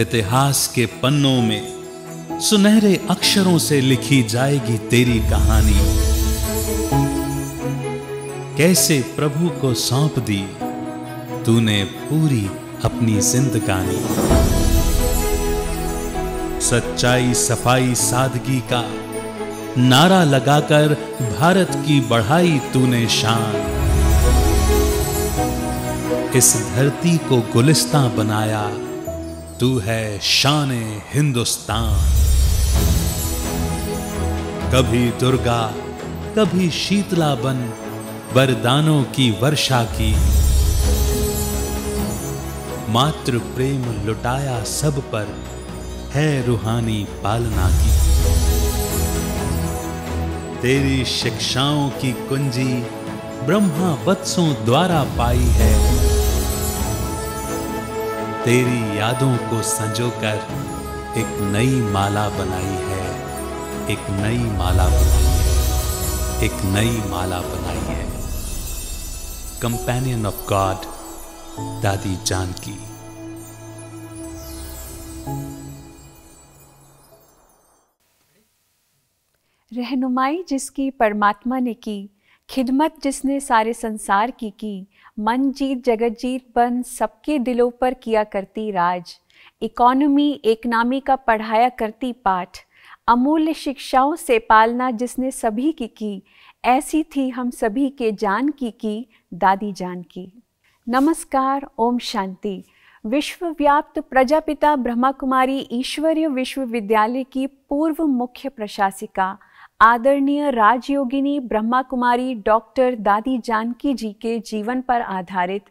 इतिहास के पन्नों में सुनहरे अक्षरों से लिखी जाएगी तेरी कहानी कैसे प्रभु को सौंप दी तूने पूरी अपनी जिंदगानी सच्चाई सफाई सादगी का नारा लगाकर भारत की बढ़ाई तूने शान इस धरती को गुलिस्तां बनाया तू है शान हिंदुस्तान कभी दुर्गा कभी शीतला बन वरदानों की वर्षा की मातृ प्रेम लुटाया सब पर है रूहानी पालना की तेरी शिक्षाओं की कुंजी ब्रह्मा वत्सों द्वारा पाई है तेरी यादों को संजोकर एक नई माला बनाई है एक नई माला बनाई है एक नई माला बनाई है companion of god Dadi Janaki रहनुमाई जिसकी परमात्मा ने की खिदमत जिसने सारे संसार की की मनजीत जगतजीत बन सबके दिलों पर किया करती राज इकोनॉमी एक नामी का पढ़ाया करती पाठ अमूल्य शिक्षाओं से पालना जिसने सभी की की ऐसी थी हम सभी के जान की की दादी जान की नमस्कार ओम शांति विश्वव्याप्त प्रजापिता ब्रह्मा कुमारी ईश्वरीय विश्वविद्यालय की पूर्व मुख्य प्रशासिका आदरणीय राजयोगिनी ब्रह्मा कुमारी डॉक्टर दादी जानकी जी के जीवन पर आधारित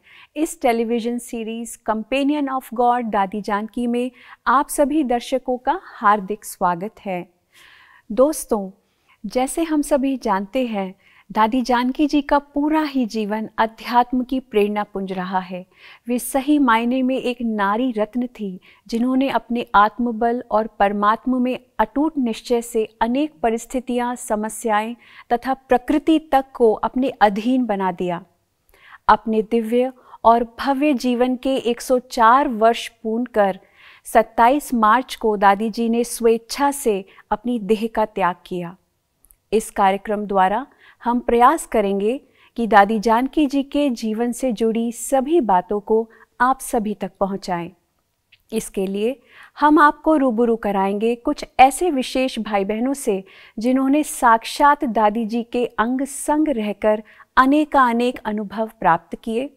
इस television series companion of god Dadi Janki में आप सभी दर्शकों का हार्दिक स्वागत है दोस्तों जैसे हम सभी जानते हैं दादी जानकी जी का पूरा ही जीवन अध्यात्म की प्रेरणा पुंज रहा है वे सही मायने में एक नारी रत्न थी जिन्होंने अपने आत्मबल और परमात्म में अटूट निश्चय से अनेक परिस्थितियां, समस्याएं तथा प्रकृति तक को अपने अधीन बना दिया अपने दिव्य और भव्य जीवन के 104 वर्ष पूर्ण कर 27 मार्च को दादी जी ने स्वेच्छा से अपनी देह का त्याग किया इस कार्यक्रम द्वारा हम प्रयास करेंगे कि दादी जानकी जी के जीवन से जुड़ी सभी बातों को आप सभी तक पहुंचाएं। इसके लिए हम आपको रूबरू कराएंगे कुछ ऐसे विशेष भाई बहनों से जिन्होंने साक्षात दादी जी के अंग संग रहकर अनेकानेक अनुभव प्राप्त किए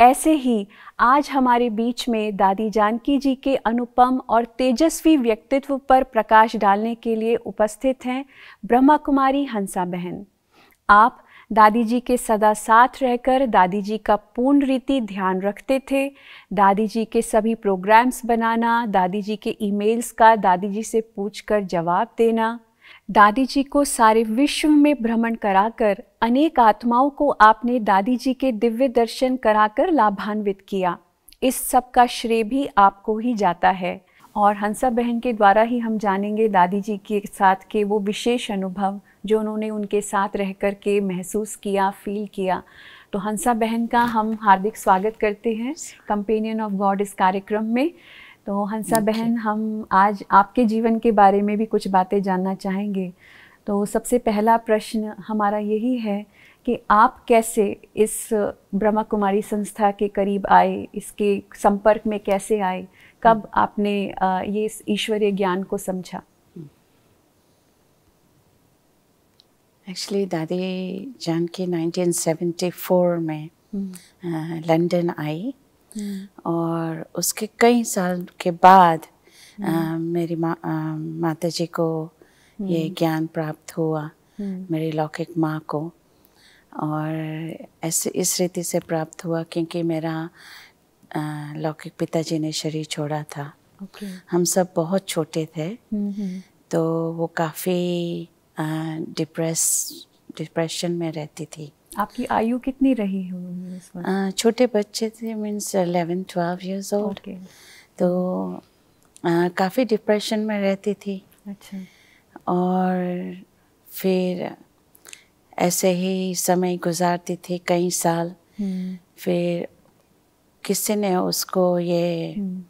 ऐसे ही आज हमारे बीच में दादी जानकी जी के अनुपम और तेजस्वी व्यक्तित्व पर प्रकाश डालने के लिए उपस्थित हैं ब्रह्मा कुमारी हंसा बहन आप दादी जी के सदा साथ रहकर दादी जी का पूर्ण रीति ध्यान रखते थे दादी जी के सभी प्रोग्राम्स बनाना दादी जी के ईमेल्स का दादी जी से पूछकर जवाब देना दादी जी को सारे विश्व में भ्रमण कराकर अनेक आत्माओं को आपने दादी जी के दिव्य दर्शन कराकर लाभान्वित किया इस सब का श्रेय भी आपको ही जाता है और हंसा बहन के द्वारा ही हम जानेंगे दादी जी के साथ के वो विशेष अनुभव जो उन्होंने उनके साथ रह कर के महसूस किया फील किया तो हंसा बहन का हम हार्दिक स्वागत करते हैं कंपेनियन ऑफ गॉड इस कार्यक्रम में तो हंसा बहन हम आज आपके जीवन के बारे में भी कुछ बातें जानना चाहेंगे तो सबसे पहला प्रश्न हमारा यही है कि आप कैसे इस ब्रह्मा कुमारी संस्था के करीब आए इसके संपर्क में कैसे आए कब आपने ये ईश्वरीय ज्ञान को समझा एक्चुअली दादी जान की 1974 में London hmm. uh, I hmm. और उसके कई साल के बाद आ, hmm. uh, मेरी मा, uh, माता जी को ये ज्ञान प्राप्त हुआ मेरी लौकिक माँ को और ऐसे इस रीति से प्राप्त हुआ क्योंकि मेरा लौकिक पिताजी ने शरीर छोड़ा था okay. हम सब बहुत छोटे थे तो वो काफ़ी डिप्रेस डिप्रेशन में रहती थी आपकी आयु कितनी रही है छोटे बच्चे थे means eleven twelve years old तो काफ़ी डिप्रेशन में रहती थी अच्छा और फिर ऐसे ही समय गुजारती थी कई साल हम्म। फिर किसी ने उसको ये हम्म।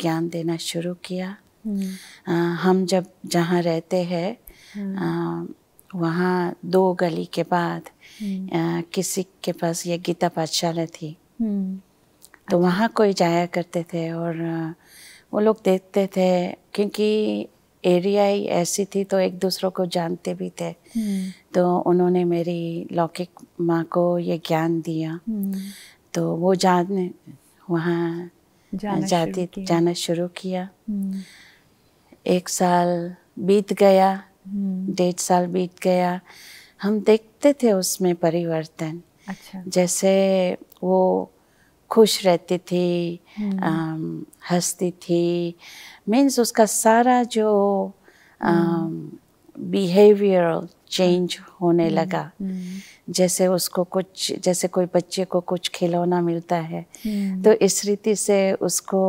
ज्ञान देना शुरू किया आ, हम्म। हम जब जहाँ रहते हैं हम्म। वहाँ दो गली के बाद हम्म। किसी के पास ये गीता पाठशाला थी हम्म। तो अच्छा। वहाँ कोई जाया करते थे और वो लोग देखते थे क्योंकि एरिया ही ऐसी थी तो एक दूसरों को जानते भी थे तो उन्होंने मेरी लौकिक माँ को ये ज्ञान दिया तो वो जान वहाँ जाती जाना शुरू किया एक साल बीत गया हम्म। डेढ़ साल बीत गया हम देखते थे उसमें परिवर्तन अच्छा जैसे वो खुश रहती थी हम्म। हंसती थी मीन्स उसका सारा जो बिहेवियर हम्म। चेंज हाँ। होने लगा जैसे उसको कुछ जैसे कोई बच्चे को कुछ खिलौना मिलता है तो इस रीति से उसको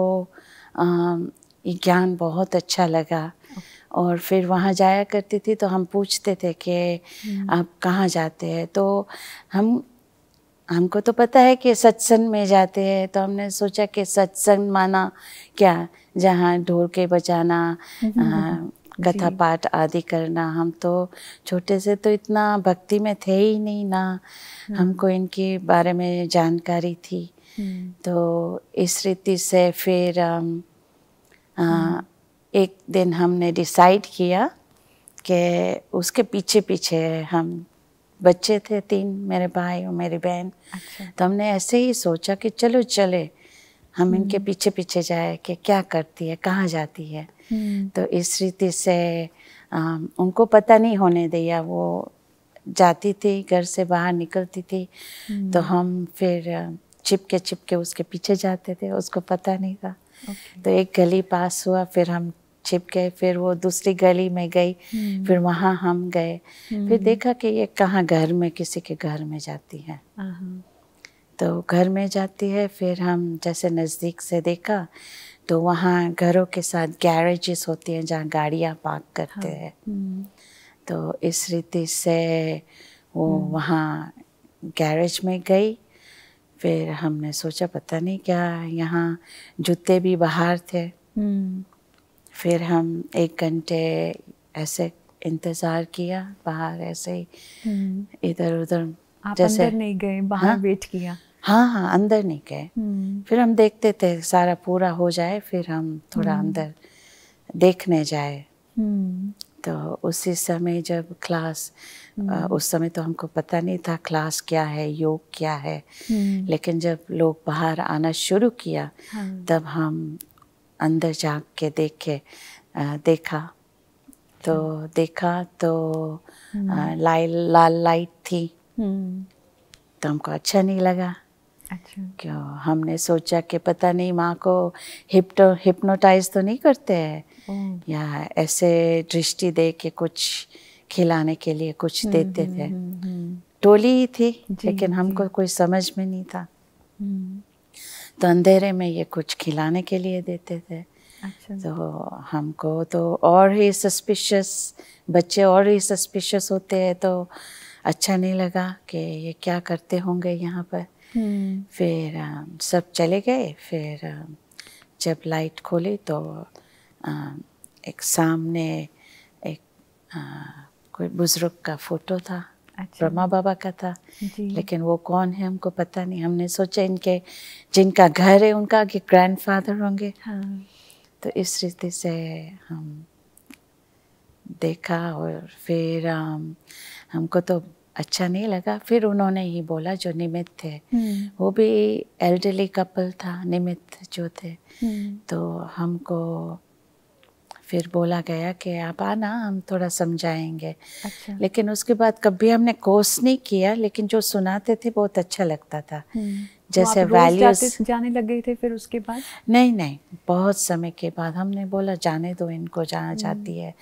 ज्ञान बहुत अच्छा लगा और फिर वहाँ जाया करती थी तो हम पूछते थे कि हम्म। आप कहाँ जाते हैं तो हम हमको तो पता है कि सत्संग में जाते हैं तो हमने सोचा कि सत्संग माना क्या जहाँ ढोल के बजाना हम्म, हम्म, हाँ, कथा पाठ आदि करना हम तो छोटे से तो इतना भक्ति में थे ही नहीं ना हमको इनके बारे में जानकारी थी तो इस रीति से फिर आ, आ, हाँ, एक दिन हमने डिसाइड किया कि उसके पीछे पीछे हम बच्चे थे तीन मेरे भाई और मेरी बहन अच्छा। तो हमने ऐसे ही सोचा कि चलो चले हम इनके हम्म। पीछे पीछे जाए कि क्या करती है कहाँ जाती है हम्म। तो इस रीति से आ, उनको पता नहीं होने दिया वो जाती थी घर से बाहर निकलती थी हम्म। तो हम फिर चिपके चिपके उसके पीछे जाते थे उसको पता नहीं था तो एक गली पास हुआ फिर हम छिप गए फिर वो दूसरी गली में गई हम्म। फिर वहाँ हम गए फिर हम्म। देखा कि ये कहाँ घर में किसी के घर में जाती है तो घर में जाती है फिर हम जैसे नज़दीक से देखा तो वहाँ घरों के साथ गैरेजेस होती हैं जहाँ गाड़ियाँ पार्क करते हाँ। हैं हम्म। तो इस रीति से वो वहाँ गैरेज में गई फिर हमने सोचा पता नहीं क्या यहाँ जूते भी बाहर थे फिर हम एक घंटे ऐसे इंतजार किया बाहर ऐसे हम्म। इधर उधर जैसे अंदर नहीं गए बाहर हाँ? वेट किया हाँ हाँ अंदर नहीं गए हम्म। फिर हम देखते थे सारा पूरा हो जाए फिर हम थोड़ा हम्म। अंदर देखने जाए तो उसी समय जब क्लास उस समय तो हमको पता नहीं था क्लास क्या है योग क्या है लेकिन जब लोग बाहर आना शुरू किया हाँ। तब हम अंदर जाग के देखे देखा तो देखा तो हम्म। लाल लाल लाइट थी हम्म। तो हमको अच्छा नहीं लगा अच्छा क्यों हमने सोचा कि पता नहीं माँ को हिप्टो हिप्नोटाइज तो नहीं करते हैं या ऐसे दृष्टि दे के कुछ खिलाने के लिए कुछ हम्म, देते थे टोली ही थी लेकिन हमको कोई समझ में नहीं था तो अंधेरे में ये कुछ खिलाने के लिए देते थे अच्छा तो हमको तो और ही सस्पिशियस बच्चे और ही सस्पिशियस होते हैं तो अच्छा नहीं लगा कि ये क्या करते होंगे यहाँ पर हम्म। फिर आ, सब चले गए फिर आ, जब लाइट खोली तो आ, एक सामने एक कोई बुज़ुर्ग का फोटो था अच्छा। ब्रह्मा बाबा का था लेकिन वो कौन है हमको पता नहीं हमने सोचा इनके जिनका घर है उनका कि ग्रैंडफादर होंगे हाँ। तो इस रीति से हम देखा और फिर हम हमको तो अच्छा नहीं लगा फिर उन्होंने ही बोला जो निमित थे हम्म। वो भी एल्डरली कपल था निमित जो थे हम्म। तो हमको फिर बोला गया कि आप आना हम थोड़ा समझाएंगे अच्छा। लेकिन उसके बाद कभी हमने कोर्स नहीं किया लेकिन जो सुनाते थे बहुत अच्छा लगता था हम्म। तो जैसे तो वैल्यूज जाने लग गए थे फिर उसके बाद नहीं नहीं बहुत समय के बाद हमने बोला जाने दो इनको जाना हम्म। जाती है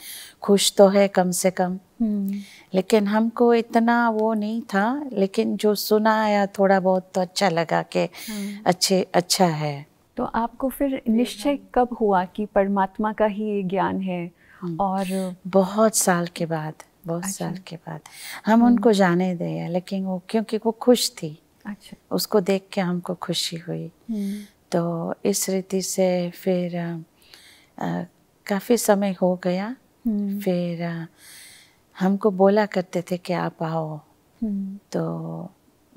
खुश तो है कम से कम हम्म। लेकिन हमको इतना वो नहीं था लेकिन जो सुना आया थोड़ा बहुत तो अच्छा लगा कि हाँ। अच्छे अच्छा है तो आपको फिर निश्चय कब हुआ कि परमात्मा का ही ये ज्ञान है हम्म। और बहुत साल के बाद बहुत अच्छा। साल के बाद हम हम्म। उनको जाने दे लेकिन वो क्योंकि वो खुश थी अच्छा उसको देख के हमको खुशी हुई हम्म। तो इस रीति से फिर काफ़ी समय हो गया फिर हमको बोला करते थे कि आप आओ तो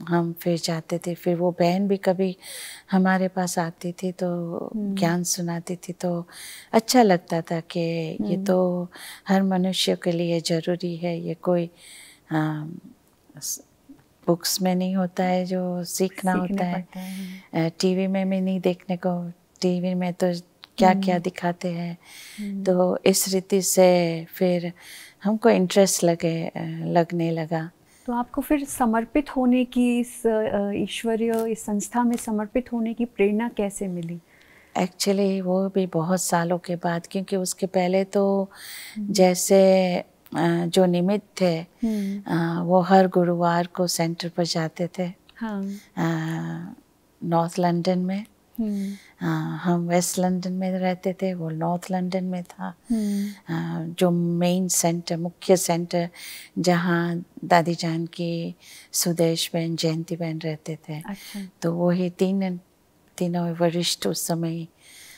हम फिर जाते थे फिर वो बहन भी कभी हमारे पास आती थी तो हम्म। ज्ञान सुनाती थी तो अच्छा लगता था कि ये हम्म। तो हर मनुष्य के लिए ज़रूरी है ये कोई आ, हाँ, बुक्स में नहीं होता है जो सीखना होता है, है। हम्म। टीवी में भी नहीं देखने को टीवी में तो क्या क्या दिखाते हैं तो इस रीति से फिर हमको इंटरेस्ट लगे लगने लगा तो आपको फिर समर्पित होने की इस ईश्वरीय इस संस्था में समर्पित होने की प्रेरणा कैसे मिली एक्चुअली वो भी बहुत सालों के बाद क्योंकि उसके पहले तो हम्म। जैसे जो निमित्त थे हम्म। वो हर गुरुवार को सेंटर पर जाते थे हाँ। नॉर्थ लंदन में हम वेस्ट लंदन में रहते थे वो नॉर्थ लंदन में था जो मेन सेंटर मुख्य सेंटर जहाँ दादी जान की सुदेश बहन जयंती बहन रहते थे अच्छा। तो वही तीन तीनों वरिष्ठ उस समय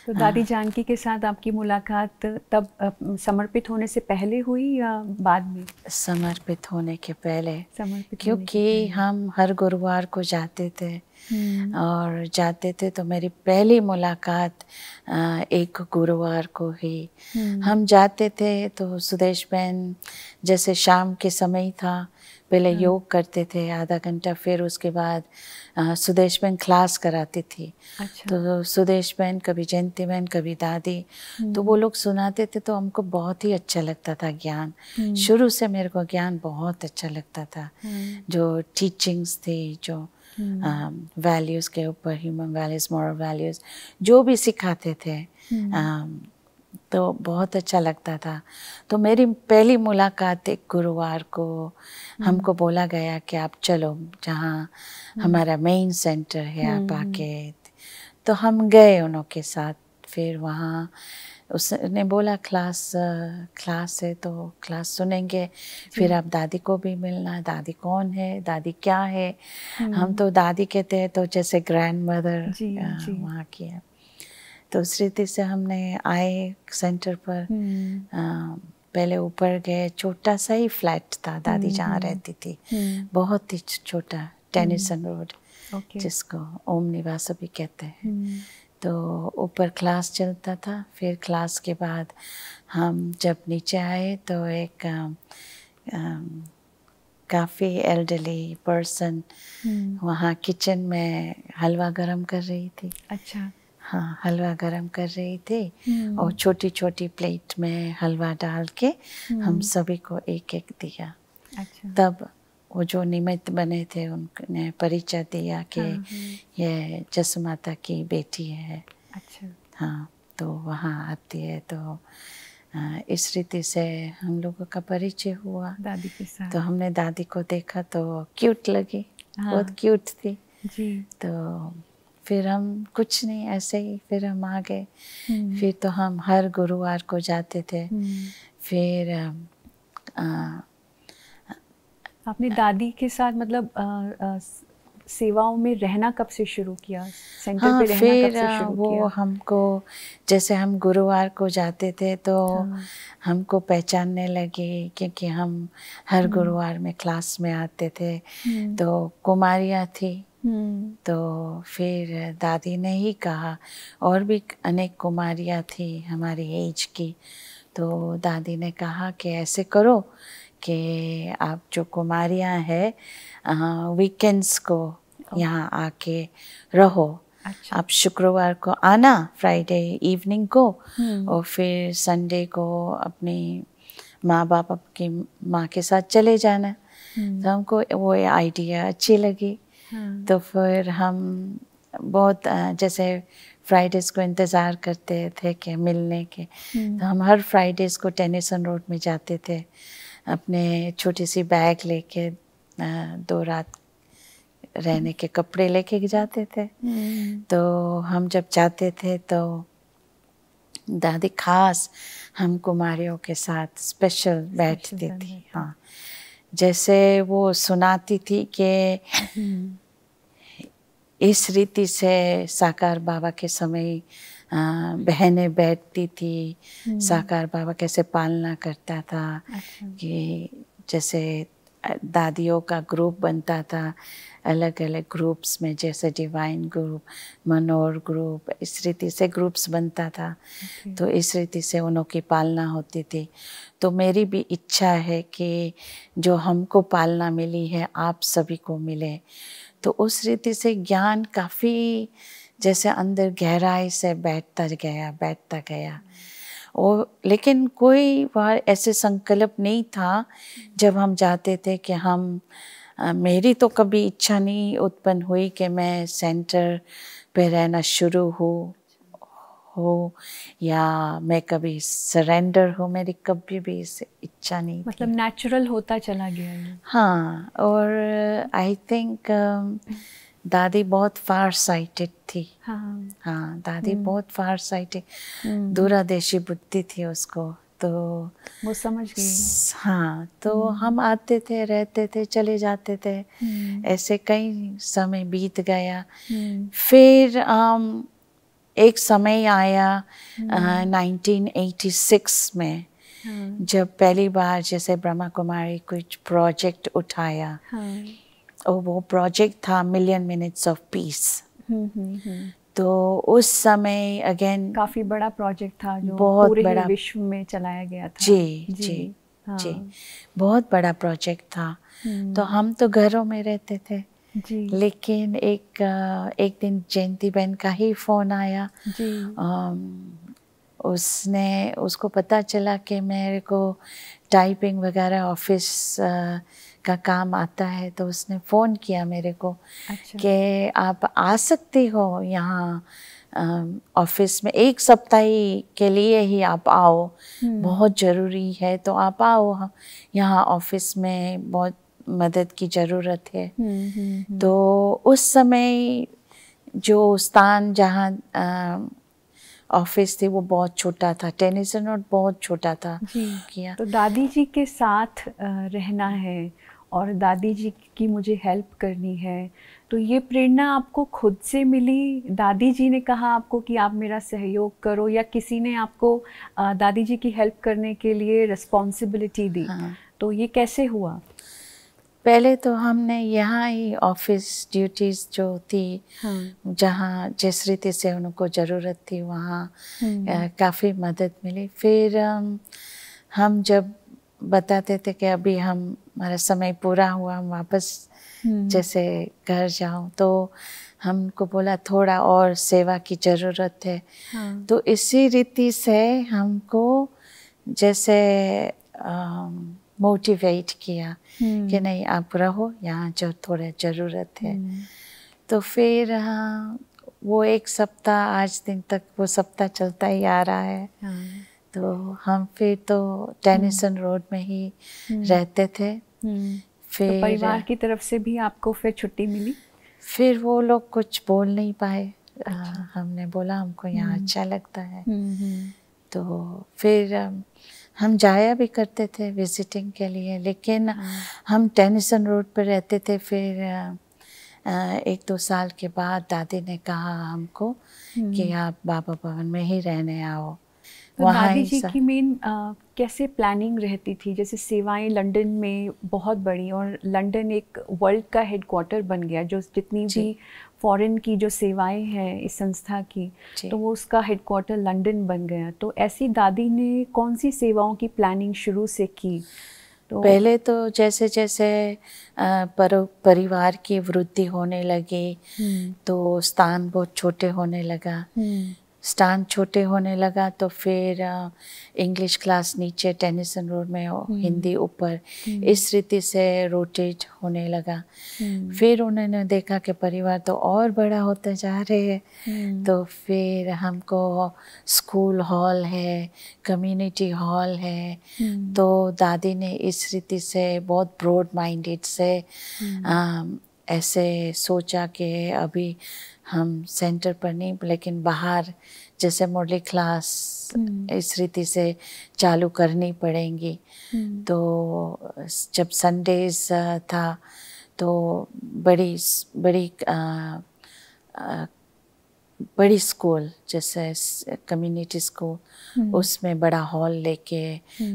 तो दादी जानकी के साथ आपकी मुलाकात तब समर्पित होने से पहले हुई या बाद में समर्पित होने के पहले समर्पित क्योंकि हम हर गुरुवार को जाते थे हम्म। और जाते थे तो मेरी पहली मुलाकात एक गुरुवार को हुई हम्म। हम जाते थे तो सुदेश बहन जैसे शाम के समय था पहले हाँ। योग करते थे आधा घंटा फिर उसके बाद सुदेश बहन क्लास कराती थी अच्छा। तो सुदेश बहन कभी जयंती बहन कभी दादी तो वो हम्म। लोग सुनाते थे तो हमको बहुत ही अच्छा लगता था ज्ञान शुरू से मेरे को ज्ञान बहुत अच्छा लगता था जो टीचिंग्स थी जो वैल्यूज़ hmm. um, के ऊपर ह्यूमन वैल्यूज़ मॉरल वैल्यूज़ जो भी सिखाते थे hmm. um, तो बहुत अच्छा लगता था तो मेरी पहली मुलाकात एक गुरुवार को hmm. हमको बोला गया कि आप चलो जहाँ हमारा मेन सेंटर है आप आके तो हम गए उनके साथ फिर वहाँ उसने बोला क्लास क्लास है तो क्लास सुनेंगे फिर आप दादी को भी मिलना दादी कौन है दादी क्या है हम तो दादी कहते हैं तो जैसे ग्रैंड मदर वहाँ की है तो उस रीति से हमने आए सेंटर पर पहले ऊपर गए छोटा सा ही फ्लैट था दादी जहाँ रहती थी बहुत ही छोटा टेनिसन रोड जिसको ओम निवास भी कहते हैं तो ऊपर क्लास चलता था फिर क्लास के बाद हम जब नीचे आए तो एक काफ़ी एल्डरली पर्सन वहाँ किचन में हलवा गरम कर रही थी अच्छा हाँ हलवा गरम कर रही थी हम्म। और छोटी छोटी प्लेट में हलवा डाल के हम हम्म। सभी को एक एक दिया अच्छा तब वो जो निमित्त बने थे उनने परिचय दिया कि हाँ, हाँ। ये जस माता की बेटी है अच्छा हाँ तो वहाँ आती है तो इस रीति से हम लोगों का परिचय हुआ दादी के साथ तो हमने दादी को देखा तो क्यूट लगी हाँ, बहुत क्यूट थी जी तो फिर हम कुछ नहीं ऐसे ही फिर हम आ गए हम्म। फिर तो हम हर गुरुवार को जाते थे हम्म। फिर आ, आ, आपने दादी के साथ मतलब आ, आ, सेवाओं में रहना कब से शुरू किया सेंटर हाँ, पे रहना फिर कब से शुरू वो किया? हमको जैसे हम गुरुवार को जाते थे तो हाँ। हमको पहचानने लगे क्योंकि हम हर हाँ। गुरुवार में क्लास में आते थे हम्म। तो कुमारियाँ थी हम्म। तो फिर दादी ने ही कहा और भी अनेक कुमारियाँ थी हमारी एज की तो दादी ने कहा कि ऐसे करो कि आप जो कुमारियाँ हैं वीकेंड्स को यहाँ आके रहो अच्छा। आप शुक्रवार को आना फ्राइडे इवनिंग को हम्म। और फिर संडे को अपने माँ बाप आपकी माँ के साथ चले जाना हम्म। तो हमको वो आइडिया अच्छी लगी हाँ। तो फिर हम बहुत जैसे फ्राइडेज को इंतज़ार करते थे कि मिलने के हम्म। तो हम हर फ्राइडेज को टेनिसन रोड में जाते थे अपने छोटी सी बैग लेके दो रात रहने के कपड़े लेके जाते थे हम्म। तो हम जब जाते थे तो दादी खास हम कुमारियों के साथ स्पेशल बैठती थी हाँ जैसे वो सुनाती थी कि हम्म। इस रीति से साकार बाबा के समय बहनें बैठती थी हम्म। साकार बाबा कैसे पालना करता था अच्छा। कि जैसे दादियों का ग्रुप बनता था अलग अलग ग्रुप्स में जैसे डिवाइन ग्रुप मनोर ग्रुप इस रीति से ग्रुप्स बनता था तो इस रीति से उनों की पालना होती थी तो मेरी भी इच्छा है कि जो हमको पालना मिली है आप सभी को मिले तो उस रीति से ज्ञान काफ़ी जैसे अंदर गहराई से बैठता गया बैठता गया और लेकिन कोई बार ऐसे संकल्प नहीं था जब हम जाते थे कि हम मेरी तो कभी इच्छा नहीं उत्पन्न हुई कि मैं सेंटर पे रहना शुरू हो हो या मैं कभी सरेंडर हो मेरी कभी भी इच्छा नहीं मतलब नेचुरल होता चला गया हाँ और आई थिंक दादी बहुत फार साइटेड थी हाँ, हाँ दादी हम्म। बहुत फार साइटेड हम्म। दूरादेशी बुद्धि थी उसको तो वो समझ गई हाँ तो हम्म। हम आते थे रहते थे चले जाते थे ऐसे कई समय बीत गया फिर um, एक समय आया नाइनटीन एटी सिक्स में हाँ। जब पहली बार जैसे ब्रह्मा कुमारी कुछ प्रोजेक्ट उठाया हाँ। और वो प्रोजेक्ट था मिलियन मिनट्स ऑफ पीस तो उस समय अगेन काफी बड़ा प्रोजेक्ट था जो बहुत पूरे बड़ा विश्व में चलाया गया था जी जी जी, हाँ। जी बहुत बड़ा प्रोजेक्ट था हम्म। तो हम तो घरों में रहते थे जी। लेकिन एक एक दिन जयंती बहन का ही फोन आया जी। आ, उसने उसको पता चला कि मेरे को टाइपिंग वगैरह ऑफिस का काम आता है तो उसने फ़ोन किया मेरे को अच्छा। कि आप आ सकती हो यहाँ ऑफिस में एक सप्ताह के लिए ही आप आओ हम्म। बहुत ज़रूरी है तो आप आओ यहाँ ऑफिस में बहुत मदद की ज़रूरत है हम्म, हम्म, तो उस समय जो स्थान जहाँ ऑफिस थी वो बहुत छोटा था टेनिसन रोड बहुत छोटा था किया तो दादी जी के साथ रहना है और दादी जी की मुझे हेल्प करनी है तो ये प्रेरणा आपको खुद से मिली दादी जी ने कहा आपको कि आप मेरा सहयोग करो या किसी ने आपको दादी जी की हेल्प करने के लिए रिस्पॉन्सिबिलिटी दी हाँ। तो ये कैसे हुआ पहले तो हमने यहाँ ही ऑफिस ड्यूटीज जो थी हाँ। जहाँ जिस रीति से उनको ज़रूरत थी वहाँ काफ़ी मदद मिली फिर हम जब बताते थे कि अभी हम हमारा समय पूरा हुआ हम वापस हम्म। जैसे घर जाऊं तो हमको बोला थोड़ा और सेवा की ज़रूरत है हाँ। तो इसी रीति से हमको जैसे मोटिवेट किया हम्म। कि नहीं आप रहो यहाँ जो थोड़ा ज़रूरत है हम्म। तो फिर हाँ वो एक सप्ताह आज दिन तक वो सप्ताह चलता ही आ रहा है हाँ। तो हम फिर तो टेनिसन हम्म। रोड में ही हम्म। रहते थे हम्म। तो फिर तो परिवार की तरफ से भी आपको फिर छुट्टी मिली फिर वो लोग कुछ बोल नहीं पाए अच्छा। हमने बोला हमको यहाँ अच्छा लगता है तो फिर हम जाया भी करते थे विजिटिंग के लिए लेकिन हाँ। हम टेनिसन रोड पर रहते थे फिर एक दो साल के बाद दादी ने कहा हमको कि आप बाबा भवन में ही रहने आओ तो दादी जी की मेन कैसे प्लानिंग रहती थी जैसे सेवाएं लंदन में बहुत बड़ी और लंदन एक वर्ल्ड का हेडक्वार्टर बन गया जो जितनी भी फॉरेन की जो सेवाएं हैं इस संस्था की तो वो उसका हेडक्वार्टर लंदन बन गया तो ऐसी दादी ने कौन सी सेवाओं की प्लानिंग शुरू से की तो पहले तो जैसे जैसे पर परिवार की वृद्धि होने लगी हम्म। तो स्थान बहुत छोटे होने लगा हम्म। स्टान छोटे होने लगा तो फिर इंग्लिश क्लास नीचे टेनिसन रोड में हम्म। हिंदी ऊपर हम्म। इस रीति से रोटेट होने लगा हम्म। फिर उन्होंने देखा कि परिवार तो और बड़ा होता जा रहे हैं तो फिर हमको स्कूल हॉल है कम्युनिटी हॉल है तो दादी ने इस रीति से बहुत ब्रॉड माइंडेड से ऐसे सोचा कि अभी हम सेंटर पर नहीं लेकिन बाहर जैसे मुरली क्लास हम्म। इस रीति से चालू करनी पड़ेंगी हम्म। तो जब संडेज था तो बड़ी बड़ी आ, आ, बड़ी स्कूल जैसे कम्युनिटी हम्म। स्कूल उसमें बड़ा हॉल लेके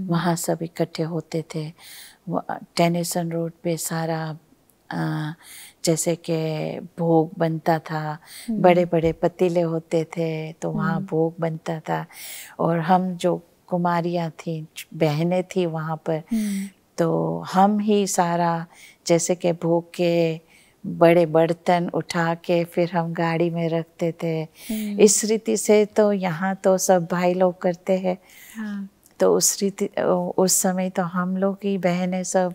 वहाँ सब इकट्ठे होते थे टेनिसन रोड पे सारा जैसे कि भोग बनता था हम्म। बड़े बड़े पतीले होते थे तो वहाँ हम्म। भोग बनता था और हम जो कुमारियाँ थी बहनें थी वहाँ पर हम्म। तो हम ही सारा जैसे कि भोग के बड़े बर्तन उठा के फिर हम गाड़ी में रखते थे इस रीति से तो यहाँ तो सब भाई लोग करते हैं हाँ। तो उस रीति उस समय तो हम लोग ही बहनें सब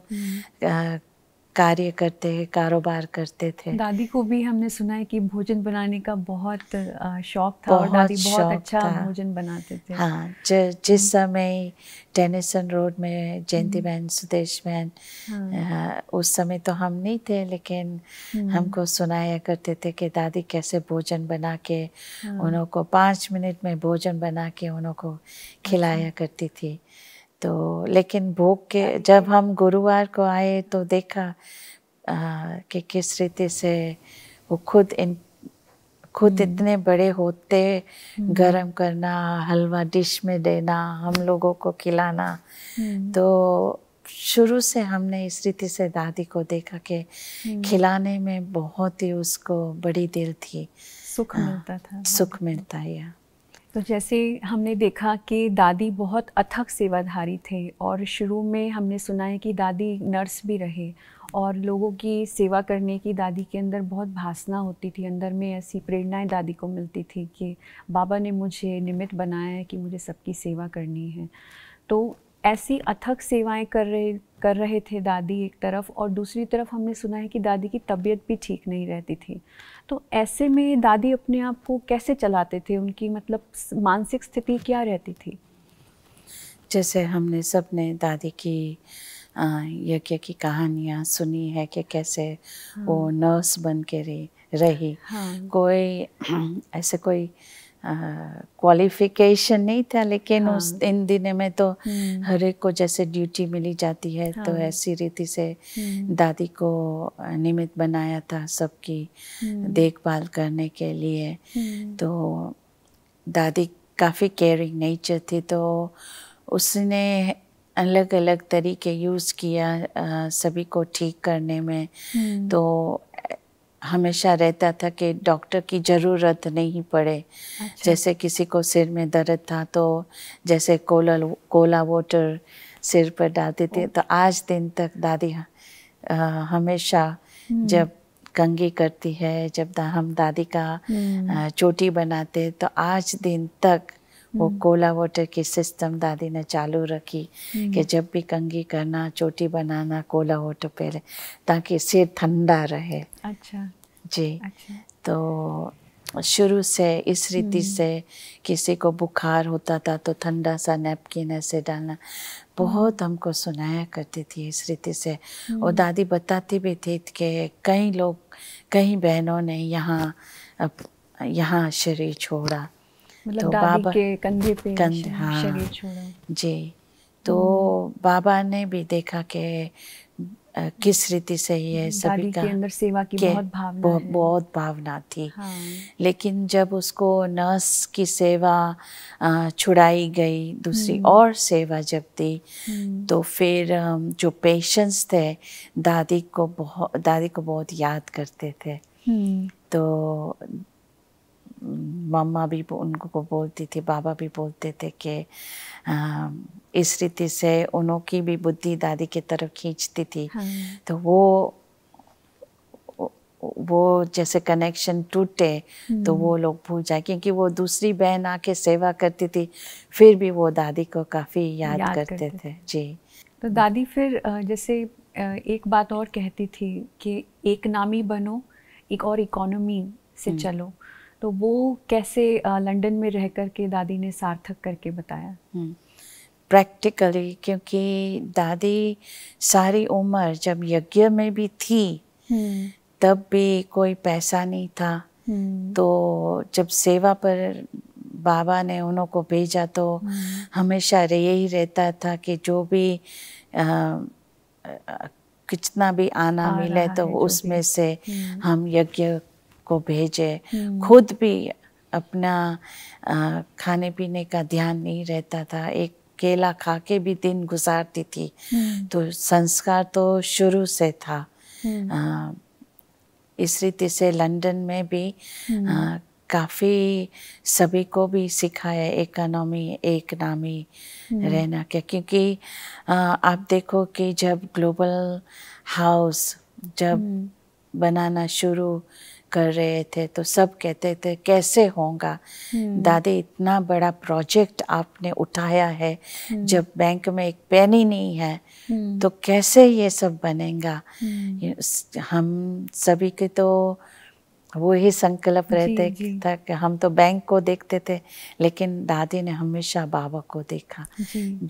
कार्य करते हैं कारोबार करते थे दादी को भी हमने सुना है कि भोजन बनाने का बहुत शौक था बहुत और दादी बहुत अच्छा भोजन बनाते थे हाँ ज, जिस हम्म। समय टेनिसन रोड में जयंती हम्म। बहन सुदेश बहन हाँ। उस समय तो हम नहीं थे लेकिन हम्म। हमको सुनाया करते थे कि दादी कैसे भोजन बना के हाँ। उनको पाँच मिनट में भोजन बना के उनको अच्छा। खिलाया करती थी तो लेकिन भोग के जब हम गुरुवार को आए तो देखा आ, कि किस रीति से वो खुद इन खुद हम्म। इतने बड़े होते हम्म। गरम करना हलवा डिश में देना हम लोगों को खिलाना हम्म। तो शुरू से हमने इस रीति से दादी को देखा कि खिलाने में बहुत ही उसको बड़ी दिल थी सुख हाँ, मिलता था हाँ। सुख मिलता है तो जैसे हमने देखा कि दादी बहुत अथक सेवाधारी थे और शुरू में हमने सुना है कि दादी नर्स भी रहे और लोगों की सेवा करने की दादी के अंदर बहुत भासना होती थी अंदर में ऐसी प्रेरणाएं दादी को मिलती थी कि बाबा ने मुझे निमित्त बनाया है कि मुझे सबकी सेवा करनी है तो ऐसी अथक सेवाएं कर रहे कर रहे थे दादी एक तरफ और दूसरी तरफ हमने सुना है कि दादी की तबीयत भी ठीक नहीं रहती थी तो ऐसे में दादी अपने आप को कैसे चलाते थे उनकी मतलब मानसिक स्थिति क्या रहती थी जैसे हमने सब ने दादी की यज्ञ की कहानियाँ सुनी है कि कैसे हाँ। वो नर्स बन के रही हाँ। कोई ऐसे कोई क्वालिफिकेशन नहीं था लेकिन हाँ। उस इन दिनों में तो हम्म। हर एक को जैसे ड्यूटी मिली जाती है तो हाँ। तो ऐसी रीति से हम्म। दादी को निमित बनाया था सबकी हम्म। देखभाल करने के लिए तो दादी काफ़ी केयरिंग नेचर थी तो उसने अलग अलग तरीके यूज़ किया आ, सभी को ठीक करने में तो हमेशा रहता था कि डॉक्टर की ज़रूरत नहीं पड़े अच्छा। जैसे किसी को सिर में दर्द था तो जैसे कोला कोला वाटर सिर पर डालते थे तो आज दिन तक दादी आ, हमेशा हम्म। जब कंगी करती है जब दा, हम दादी का हम्म। चोटी बनाते तो आज दिन तक वो हम्म। कोला वाटर की सिस्टम दादी ने चालू रखी कि हम्म। जब भी कंगी करना चोटी बनाना कोला वाटर पहले ताकि सिर ठंडा रहे अच्छा जी अच्छा। तो शुरू से इस रीति हम्म। से किसी को बुखार होता था तो ठंडा सा नैपकिन ऐसे डालना बहुत हमको सुनाया करती थी इस रीति से और दादी बताती भी थी कि कई लोग कई बहनों ने यहाँ यहाँ शरीर छोड़ा मतलब तो बाबा के कंधे पे कंधे हाँ जी तो हम्म। बाबा ने भी देखा कि किस रीति से ये सभी का के अंदर सेवा की बहुत भावना बहुत, बहुत भावना थी हाँ। लेकिन जब उसको नर्स की सेवा छुड़ाई गई दूसरी हम्म। और सेवा जब दी हम्म। तो फिर जो पेशेंस थे दादी को बहुत दादी को बहुत याद करते थे तो मम्मा भी उनको को बोलती थी बाबा भी बोलते थे कि इस रीति से उनों की भी बुद्धि दादी की तरफ खींचती थी हाँ। तो वो वो जैसे कनेक्शन टूटे तो हम्म। वो लोग भूल जाए क्योंकि वो दूसरी बहन आके सेवा करती थी फिर भी वो दादी को काफ़ी याद, याद करते, करते थे।, थे जी तो दादी फिर जैसे एक बात और कहती थी कि एक नामी बनो एक और इकोनॉमी से हम्म। चलो तो वो कैसे लंदन में रह कर के दादी ने सार्थक करके बताया प्रैक्टिकली हम्म, क्योंकि दादी सारी उम्र जब यज्ञ में भी थी हम्म। तब भी कोई पैसा नहीं था हम्म। तो जब सेवा पर बाबा ने उन्हों को भेजा तो हमेशा यही रहता था कि जो भी कितना भी आना मिले तो उसमें से हम यज्ञ को भेजे हम्म। खुद भी अपना खाने पीने का ध्यान नहीं रहता था एक केला खा के भी दिन गुजारती थी हम्म। तो संस्कार तो शुरू से था हम्म। इस रीति से लंदन में भी काफ़ी सभी को भी सिखाया इकोनॉमी एक नामी रहना क्या क्योंकि आप देखो कि जब ग्लोबल हाउस जब बनाना शुरू कर रहे थे तो सब कहते थे कैसे होगा हम्म। दादी इतना बड़ा प्रोजेक्ट आपने उठाया है हम्म। जब बैंक में एक पेन ही नहीं है हम्म। तो कैसे ये सब बनेगा हम सभी के तो वो ही संकल्प रहते जी, था कि हम तो बैंक को देखते थे लेकिन दादी ने हमेशा बाबा को देखा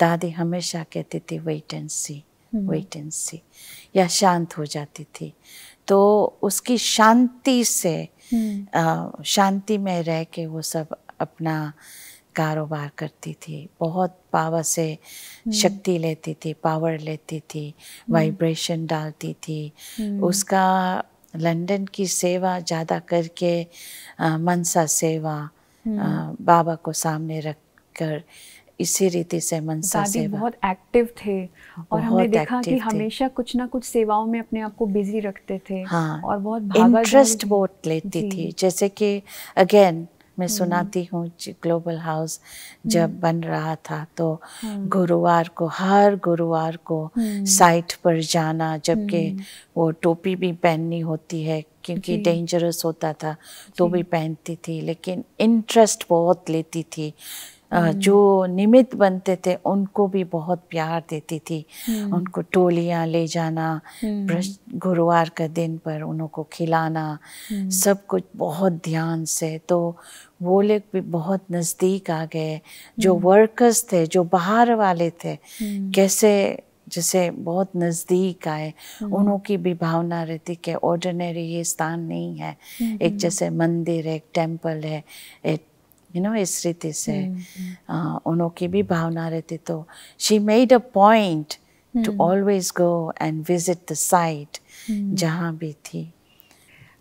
दादी हमेशा कहती थी wait and see wait and see या शांत हो जाती थी तो उसकी शांति से हम्म। शांति में रह के वो सब अपना कारोबार करती थी बहुत पावर से हम्म। शक्ति लेती थी पावर लेती थी वाइब्रेशन हम्म। डालती थी उसका लंदन की सेवा ज़्यादा करके मनसा सेवा बाबा को सामने रख कर इसी रीति से मनसा दादी सेवा बहुत एक्टिव थे और हमने देखा कि हमेशा कुछ ना कुछ सेवाओं में अपने आप को बिजी रखते थे हाँ, और बहुत इंटरेस्ट बहुत लेती थी जैसे कि अगेन मैं हम्म। सुनाती हूँ ग्लोबल हाउस जब हम्म। बन रहा था तो हम्म। गुरुवार को हर गुरुवार को साइट पर जाना जबकि वो टोपी भी पहननी होती है क्योंकि डेंजरस होता था तो भी पहनती थी लेकिन इंटरेस्ट बहुत लेती थी हम्म। जो निमित्त बनते थे उनको भी बहुत प्यार देती थी हम्म। उनको टोलियाँ ले जाना हम्म। गुरुवार के दिन पर उनको खिलाना सब कुछ बहुत ध्यान से तो वो लोग भी बहुत नज़दीक आ गए जो वर्कर्स थे जो बाहर वाले थे कैसे जैसे बहुत नज़दीक आए उनकी भी भावना रहती कि ऑर्डिनरी ये स्थान नहीं है एक जैसे मंदिर है एक टेम्पल है एक यू नो इस रीति से उनकी भी भावना रहती तो she made a point to always go and visit the site जहाँ भी थी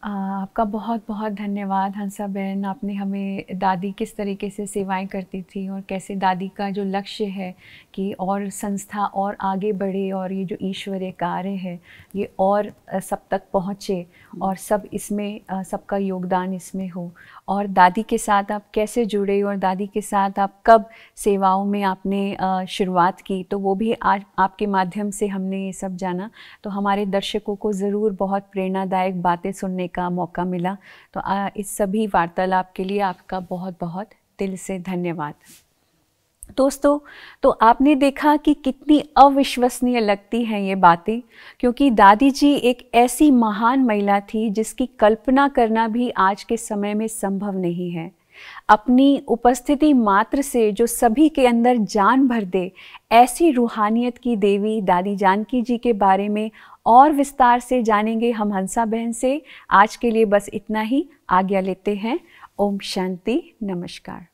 आपका बहुत बहुत धन्यवाद हंसा बहन आपने हमें दादी किस तरीके से सेवाएं करती थी और कैसे दादी का जो लक्ष्य है कि और संस्था और आगे बढ़े और ये जो ईश्वरीय कार्य है ये और सब तक पहुँचे हम्म। और सब इसमें सबका योगदान इसमें हो और दादी के साथ आप कैसे जुड़े और दादी के साथ आप कब सेवाओं में आपने शुरुआत की तो वो भी आज आपके माध्यम से हमने ये सब जाना तो हमारे दर्शकों को ज़रूर बहुत प्रेरणादायक बातें सुनने का मौका मिला तो आ, इस सभी वार्तालाप के लिए आपका बहुत बहुत दिल से धन्यवाद दोस्तों तो आपने देखा कि कितनी अविश्वसनीय लगती हैं ये बातें क्योंकि दादी जी एक ऐसी महान महिला थी जिसकी कल्पना करना भी आज के समय में संभव नहीं है अपनी उपस्थिति मात्र से जो सभी के अंदर जान भर दे ऐसी रूहानियत की देवी दादी जानकी जी के बारे में और विस्तार से जानेंगे हम हंसा बहन से आज के लिए बस इतना ही आज्ञा लेते हैं ओम शांति नमस्कार